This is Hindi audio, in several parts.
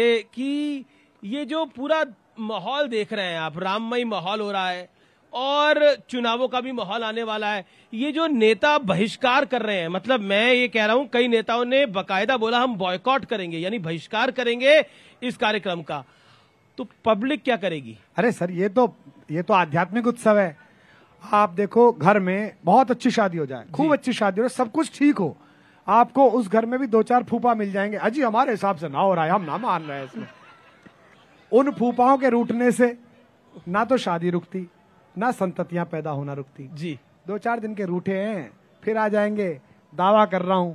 कि ये जो पूरा माहौल देख रहे हैं आप राममय माहौल हो रहा है और चुनावों का भी माहौल आने वाला है ये जो नेता बहिष्कार कर रहे हैं मतलब मैं ये कह रहा हूं कई नेताओं ने बकायदा बोला हम बॉयकॉट करेंगे यानी बहिष्कार करेंगे इस कार्यक्रम का तो पब्लिक क्या करेगी अरे सर ये तो ये तो आध्यात्मिक उत्सव है आप देखो घर में बहुत अच्छी शादी हो जाए खूब अच्छी शादी हो सब कुछ ठीक हो आपको उस घर में भी दो चार फूफा मिल जाएंगे अजी हमारे हिसाब से ना हो रहा है हम ना मान रहे हैं इसमें उन फूफाओं के रूटने से ना तो शादी रुकती ना संततियां पैदा होना रुकती जी दो चार दिन के रूठे हैं फिर आ जाएंगे दावा कर रहा हूं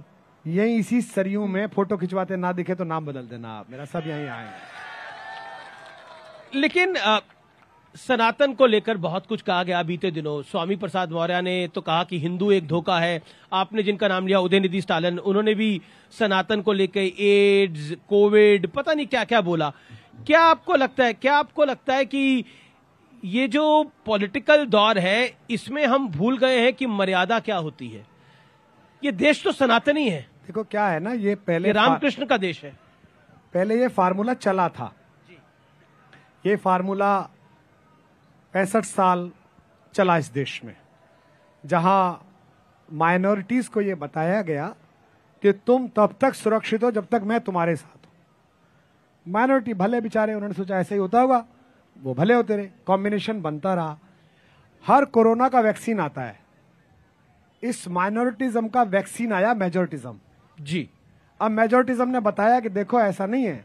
यही इसी सरयू में फोटो खिंचवाते ना दिखे तो नाम बदल देना आप मेरा सब यही आए लेकिन आ... सनातन को लेकर बहुत कुछ कहा गया बीते दिनों स्वामी प्रसाद मौर्य ने तो कहा कि हिंदू एक धोखा है आपने जिनका नाम लिया उदयनिधि स्टालन उन्होंने भी सनातन को लेकर एड्स कोविड पता नहीं क्या क्या बोला क्या आपको लगता है क्या आपको लगता है कि ये जो पॉलिटिकल दौर है इसमें हम भूल गए हैं कि मर्यादा क्या होती है ये देश तो सनातनी है देखो क्या है ना ये पहले रामकृष्ण का देश है पहले ये फार्मूला चला था ये फार्मूला पैंसठ साल चला इस देश में जहां माइनॉरिटीज को यह बताया गया कि तुम तब तक सुरक्षित हो जब तक मैं तुम्हारे साथ हूं माइनॉरिटी भले बेचारे उन्होंने सोचा ऐसे ही होता होगा वो भले होते रहे कॉम्बिनेशन बनता रहा हर कोरोना का वैक्सीन आता है इस माइनॉरिटीज्म का वैक्सीन आया मेजोरिटिज्म जी अब मेजोरिटिज्म ने बताया कि देखो ऐसा नहीं है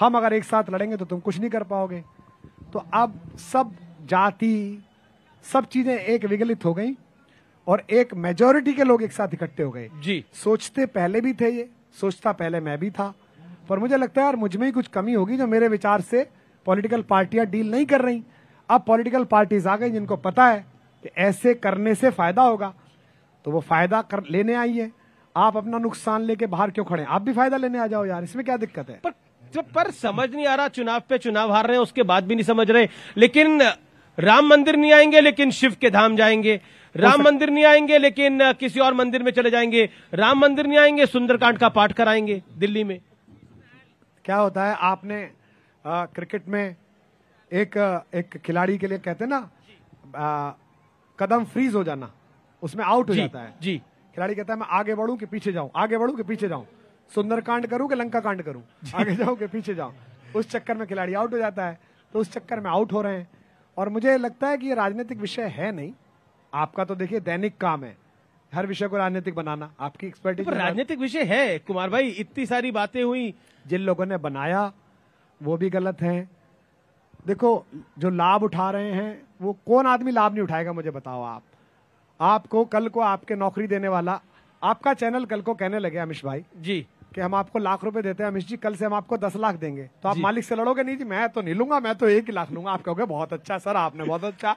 हम अगर एक साथ लड़ेंगे तो तुम कुछ नहीं कर पाओगे तो अब सब जाति सब चीजें एक विगलित हो गई और एक मेजोरिटी के लोग एक साथ इकट्ठे हो गए जी सोचते पहले भी थे ये सोचता पहले मैं भी था पर मुझे लगता है यार मुझ में ही कुछ कमी होगी जो मेरे विचार से पॉलिटिकल पार्टियां डील नहीं कर रही अब पॉलिटिकल पार्टीज आ गई जिनको पता है कि ऐसे करने से फायदा होगा तो वो फायदा कर लेने आई है आप अपना नुकसान लेके बाहर क्यों खड़े आप भी फायदा लेने आ जाओ यार इसमें क्या दिक्कत है पर, पर समझ नहीं आ रहा चुनाव पे चुनाव हार रहे हैं उसके बाद भी नहीं समझ रहे लेकिन राम मंदिर नहीं आएंगे लेकिन शिव के धाम जाएंगे राम मंदिर नहीं आएंगे लेकिन किसी और मंदिर में चले जाएंगे राम मंदिर नहीं आएंगे सुंदरकांड का पाठ कराएंगे दिल्ली में क्या होता है आपने आ, क्रिकेट में एक एक खिलाड़ी के लिए कहते हैं ना आ, कदम फ्रीज हो जाना उसमें आउट हो जाता है जी खिलाड़ी कहता है मैं आगे बढ़ू कि पीछे जाऊं आगे बढ़ू कि पीछे जाऊं सुंदरकांड करूं कि लंका कांड करूं आगे जाऊं कि पीछे जाऊं उस चक्कर में खिलाड़ी आउट हो जाता है तो उस चक्कर में आउट हो रहे हैं और मुझे लगता है कि ये राजनीतिक विषय है नहीं आपका तो देखिए दैनिक काम है हर विषय को राजनीतिक बनाना आपकी एक्सपर्टीज तो राजनीतिक विषय है कुमार भाई इतनी सारी बातें हुई जिन लोगों ने बनाया वो भी गलत है देखो जो लाभ उठा रहे हैं वो कौन आदमी लाभ नहीं उठाएगा मुझे बताओ आप आपको कल को आपके नौकरी देने वाला आपका चैनल कल को कहने लगे अमिश भाई जी कि हम आपको लाख रुपए देते हैं अमित जी कल से हम आपको दस लाख देंगे तो आप मालिक से लड़ोगे नहीं जी मैं तो नहीं लूंगा मैं तो एक ही लाख लूंगा आप कहोगे बहुत अच्छा सर आपने बहुत अच्छा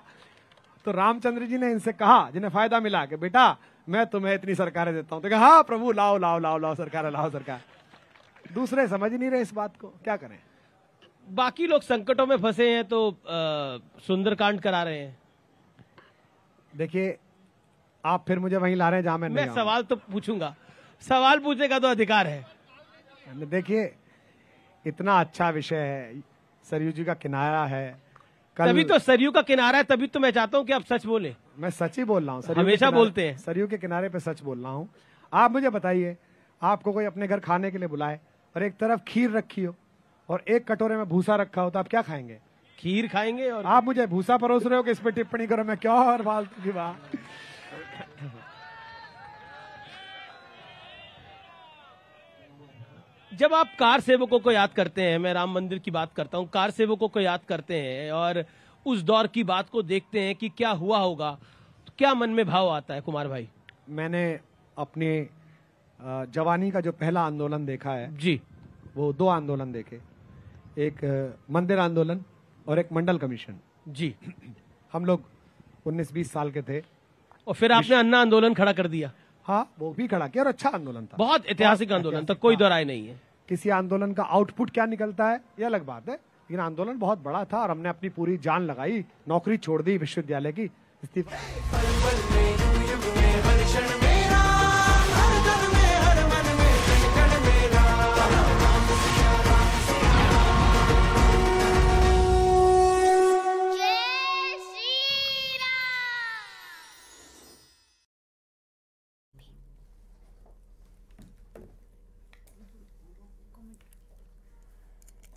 तो रामचंद्र जी ने इनसे कहा जिन्हें फायदा मिला कि बेटा मैं तुम्हें इतनी सरकारें देता हूँ तो हाँ प्रभु लाओ लाओ लाओ लाओ सरकार लाओ सरकार दूसरे समझ नहीं रहे इस बात को क्या करें बाकी लोग संकटों में फंसे हैं तो सुंदरकांड करा रहे हैं देखिए आप फिर मुझे वहीं ला रहे हैं जहां मैं मैं सवाल तो पूछूंगा सवाल पूछने का तो अधिकार है देखिए इतना अच्छा विषय है सरयू जी का किनारा है कल... तभी तो सरयू का किनारा है तभी तो मैं चाहता हूँ कि आप सच बोले मैं सच ही बोल रहा हूँ हमेशा बोलते हैं सरयू के किनारे पे सच बोल रहा हूँ आप मुझे बताइए आपको कोई अपने घर खाने के लिए बुलाए और एक तरफ खीर रखी हो और एक कटोरे में भूसा रखा हो तो आप क्या खाएंगे खीर खाएंगे और आप मुझे भूसा परोस रहे हो कि इस पर टिप्पणी करो मैं क्यों और फालतू की बात जब आप कार सेवकों को याद करते हैं मैं राम मंदिर की बात करता हूँ कार सेवकों को याद करते हैं और उस दौर की बात को देखते हैं कि क्या हुआ होगा तो क्या मन में भाव आता है कुमार भाई मैंने अपने जवानी का जो पहला आंदोलन देखा है जी वो दो आंदोलन देखे एक मंदिर आंदोलन और एक मंडल कमीशन जी हम लोग उन्नीस बीस साल के थे और फिर आपने अन्ना आंदोलन खड़ा कर दिया हाँ वो भी खड़ा किया और अच्छा आंदोलन था बहुत ऐतिहासिक आंदोलन था कोई दोराय नहीं है किसी आंदोलन का आउटपुट क्या निकलता है ये अलग बात है लेकिन आंदोलन बहुत बड़ा था और हमने अपनी पूरी जान लगाई नौकरी छोड़ दी विश्वविद्यालय की इस्तीफा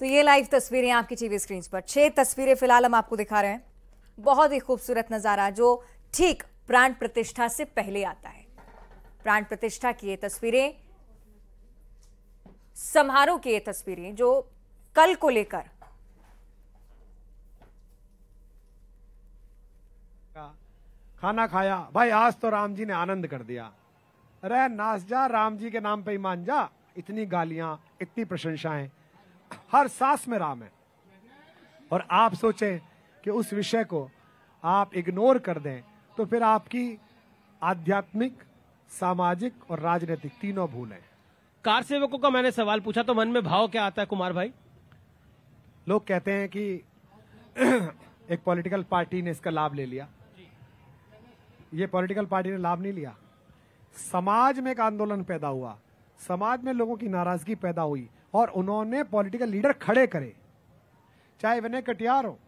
तो ये लाइव तस्वीरें आपकी टीवी स्क्रीन पर छह तस्वीरें फिलहाल हम आपको दिखा रहे हैं बहुत ही खूबसूरत नज़ारा जो ठीक प्राण प्रतिष्ठा से पहले आता है प्राण प्रतिष्ठा की ये तस्वीरें समारोह की ये तस्वीरें जो कल को लेकर खाना खाया भाई आज तो राम जी ने आनंद कर दिया अरे नाच जा राम जी के नाम पे ही मान जा इतनी गालियां इतनी प्रशंसाएं हर सांस में राम है और आप सोचें कि उस विषय को आप इग्नोर कर दें तो फिर आपकी आध्यात्मिक सामाजिक और राजनीतिक तीनों भूल है कार सेवकों का मैंने सवाल पूछा तो मन में भाव क्या आता है कुमार भाई लोग कहते हैं कि एक पॉलिटिकल पार्टी ने इसका लाभ ले लिया ये पॉलिटिकल पार्टी ने लाभ नहीं लिया समाज में एक आंदोलन पैदा हुआ समाज में लोगों की नाराजगी पैदा हुई और उन्होंने पॉलिटिकल लीडर खड़े करे चाहे विनय कटियार हो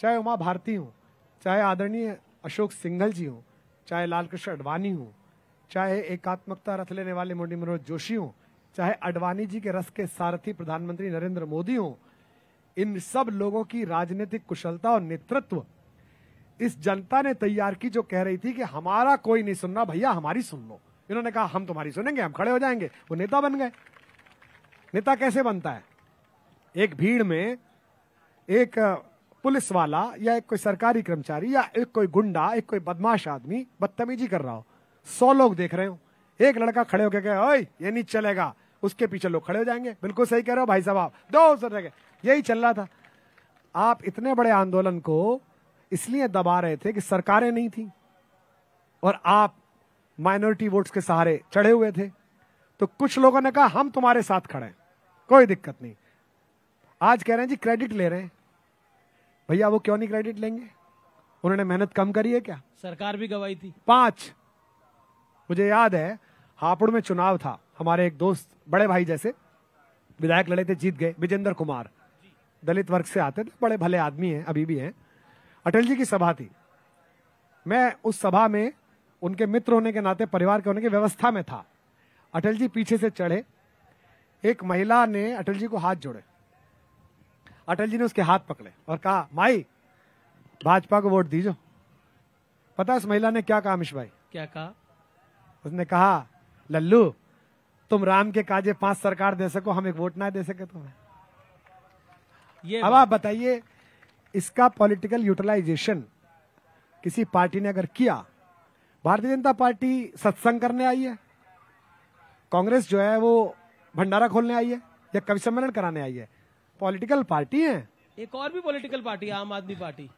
चाहे उमा भारती हो चाहे आदरणीय अशोक सिंघल जी हो चाहे लालकृष्ण अडवाणी हो चाहे एकात्मकता रथ लेने वाले मुंडी मनोज जोशी हो चाहे अडवाणी जी के रस के सारथी प्रधानमंत्री नरेंद्र मोदी हो इन सब लोगों की राजनीतिक कुशलता और नेतृत्व इस जनता ने तैयार की जो कह रही थी कि हमारा कोई नहीं सुनना भैया हमारी सुन लो इन्होंने कहा हम तुम्हारी सुनेंगे हम खड़े हो जाएंगे वो नेता बन गए नेता कैसे बनता है एक भीड़ में एक पुलिस वाला या एक कोई सरकारी कर्मचारी या एक कोई गुंडा एक कोई बदमाश आदमी बदतमीजी कर रहा हो सौ लोग देख रहे हो एक लड़का खड़े होकर कहे ओए ये नहीं चलेगा उसके पीछे लोग खड़े हो जाएंगे बिल्कुल सही कह रहे हो भाई साहब आप दो सौ रह यही चल रहा था आप इतने बड़े आंदोलन को इसलिए दबा रहे थे कि सरकारें नहीं थी और आप माइनॉरिटी वोट्स के सहारे चढ़े हुए थे तो कुछ लोगों ने कहा हम तुम्हारे साथ खड़े हैं कोई दिक्कत नहीं आज कह रहे हैं जी क्रेडिट ले रहे हैं भैया वो क्यों नहीं क्रेडिट लेंगे उन्होंने मेहनत कम करी है क्या सरकार भी गवाई थी पांच मुझे याद है हापुड़ में चुनाव था हमारे एक दोस्त बड़े भाई जैसे विधायक लड़े थे जीत गए विजेंद्र कुमार दलित वर्ग से आते थे बड़े भले आदमी हैं अभी भी हैं अटल जी की सभा थी मैं उस सभा में उनके मित्र होने के नाते परिवार के होने की व्यवस्था में था अटल जी पीछे से चढ़े एक महिला ने अटल जी को हाथ जोड़े अटल जी ने उसके हाथ पकड़े और कहा माई भाजपा को वोट दीजो पता उस महिला ने क्या कहा अमिश भाई क्या कहा उसने कहा लल्लू तुम राम के काजे पांच सरकार दे सको हम एक वोट ना दे सके तुम्हें ये अब आप बताइए इसका पॉलिटिकल यूटिलाइजेशन किसी पार्टी ने अगर किया भारतीय जनता पार्टी सत्संग करने आई है कांग्रेस जो है वो भंडारा खोलने आई है या कवि सम्मेलन कराने आई है पॉलिटिकल पार्टी है एक और भी पॉलिटिकल पार्टी है आम आदमी पार्टी